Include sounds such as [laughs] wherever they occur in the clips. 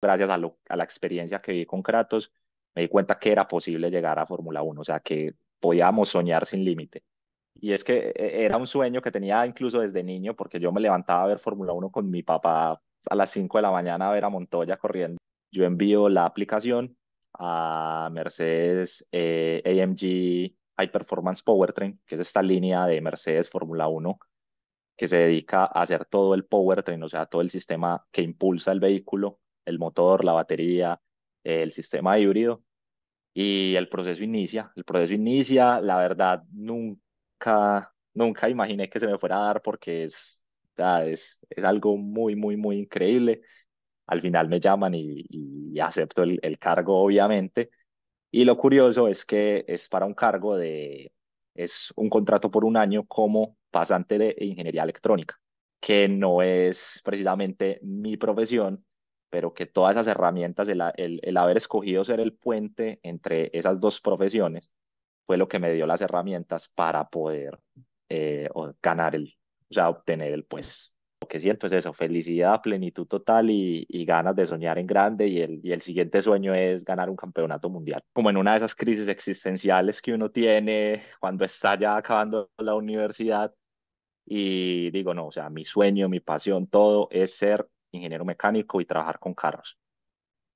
gracias a, lo, a la experiencia que vi con Kratos, me di cuenta que era posible llegar a Fórmula 1, o sea, que podíamos soñar sin límite. Y es que e, e, era un sueño que tenía incluso desde niño, porque yo me levantaba a ver Fórmula 1 con mi papá a las 5 de la mañana a ver a Montoya corriendo. Yo envío la aplicación a Mercedes eh, AMG High Performance Powertrain, que es esta línea de Mercedes Fórmula 1 que se dedica a hacer todo el powertrain, o sea, todo el sistema que impulsa el vehículo el motor, la batería, el sistema híbrido y el proceso inicia. El proceso inicia, la verdad, nunca, nunca imaginé que se me fuera a dar porque es, ah, es, es algo muy, muy, muy increíble. Al final me llaman y, y acepto el, el, cargo, obviamente. Y lo curioso es que es para un cargo de, es un contrato por un año como pasante de ingeniería electrónica, que no es precisamente mi profesión, pero que todas esas herramientas, el, el, haber escogido ser el puente entre esas dos profesiones, fue lo que me dio las herramientas para poder eh, ganar el, o sea, obtener el pues. Lo que siento es eso, felicidad, plenitud total y, y ganas de soñar en grande y el, y el siguiente sueño es ganar un campeonato mundial. Como en una de esas crisis existenciales que uno tiene [laughs] cuando está ya acabando la universidad y digo, no, o sea, mi sueño, mi pasión, todo es ser ingeniero mecánico y trabajar con carros.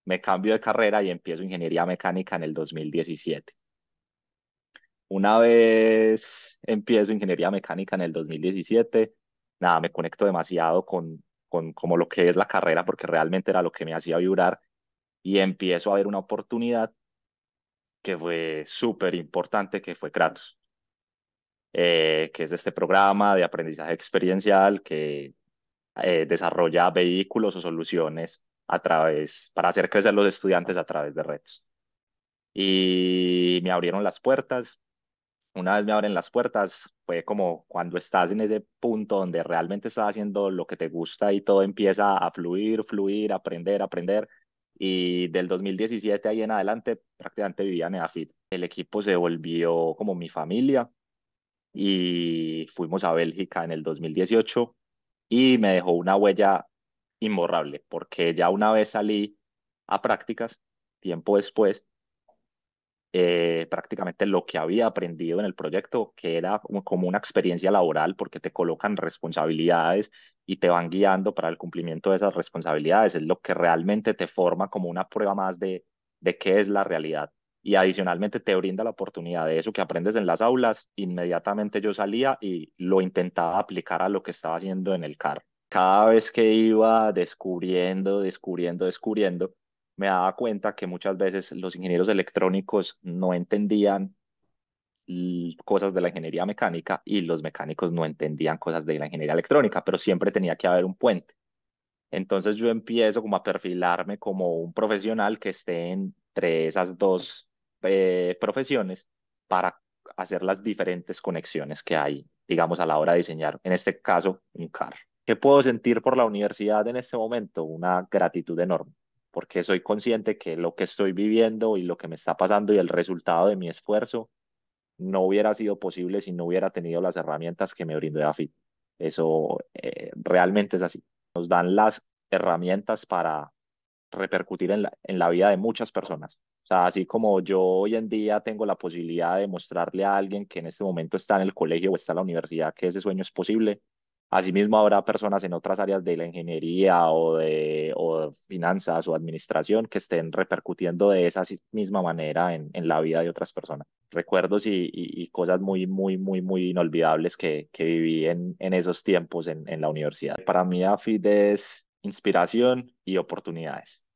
Me cambio de carrera y empiezo ingeniería mecánica en el 2017. Una vez empiezo ingeniería mecánica en el 2017, nada, me conecto demasiado con, con como lo que es la carrera porque realmente era lo que me hacía vibrar y empiezo a ver una oportunidad que fue súper importante, que fue Kratos, eh, que es este programa de aprendizaje experiencial que eh, desarrolla vehículos o soluciones a través, para hacer crecer los estudiantes a través de retos. Y me abrieron las puertas. Una vez me abren las puertas, fue como cuando estás en ese punto donde realmente estás haciendo lo que te gusta y todo empieza a fluir, fluir, aprender, aprender. Y del 2017 ahí en adelante prácticamente vivía en EAFIT. El equipo se volvió como mi familia y fuimos a Bélgica en el 2018 y me dejó una huella imborrable, porque ya una vez salí a prácticas, tiempo después, eh, prácticamente lo que había aprendido en el proyecto, que era como una experiencia laboral, porque te colocan responsabilidades y te van guiando para el cumplimiento de esas responsabilidades, es lo que realmente te forma como una prueba más de, de qué es la realidad y adicionalmente te brinda la oportunidad de eso que aprendes en las aulas. Inmediatamente yo salía y lo intentaba aplicar a lo que estaba haciendo en el carro. Cada vez que iba descubriendo, descubriendo, descubriendo, me daba cuenta que muchas veces los ingenieros electrónicos no entendían cosas de la ingeniería mecánica y los mecánicos no entendían cosas de la ingeniería electrónica, pero siempre tenía que haber un puente. Entonces yo empiezo como a perfilarme como un profesional que esté entre esas dos eh, profesiones para hacer las diferentes conexiones que hay, digamos, a la hora de diseñar, en este caso, un carro. ¿Qué puedo sentir por la universidad en este momento? Una gratitud enorme, porque soy consciente que lo que estoy viviendo y lo que me está pasando y el resultado de mi esfuerzo no hubiera sido posible si no hubiera tenido las herramientas que me brindó EAFIT. Eso eh, realmente es así. Nos dan las herramientas para repercutir en la vida de muchas personas así como yo hoy en día tengo la posibilidad de mostrarle a alguien que en este momento está en el colegio o está en la universidad que ese sueño es posible, Asimismo, habrá personas en otras áreas de la ingeniería o de, finanzas o administración que estén repercutiendo de esa misma manera en, la vida de otras personas. Recuerdos y, cosas muy, muy, muy, muy inolvidables que, viví en, esos tiempos en, en la universidad. Para mí, AFID es inspiración y oportunidades.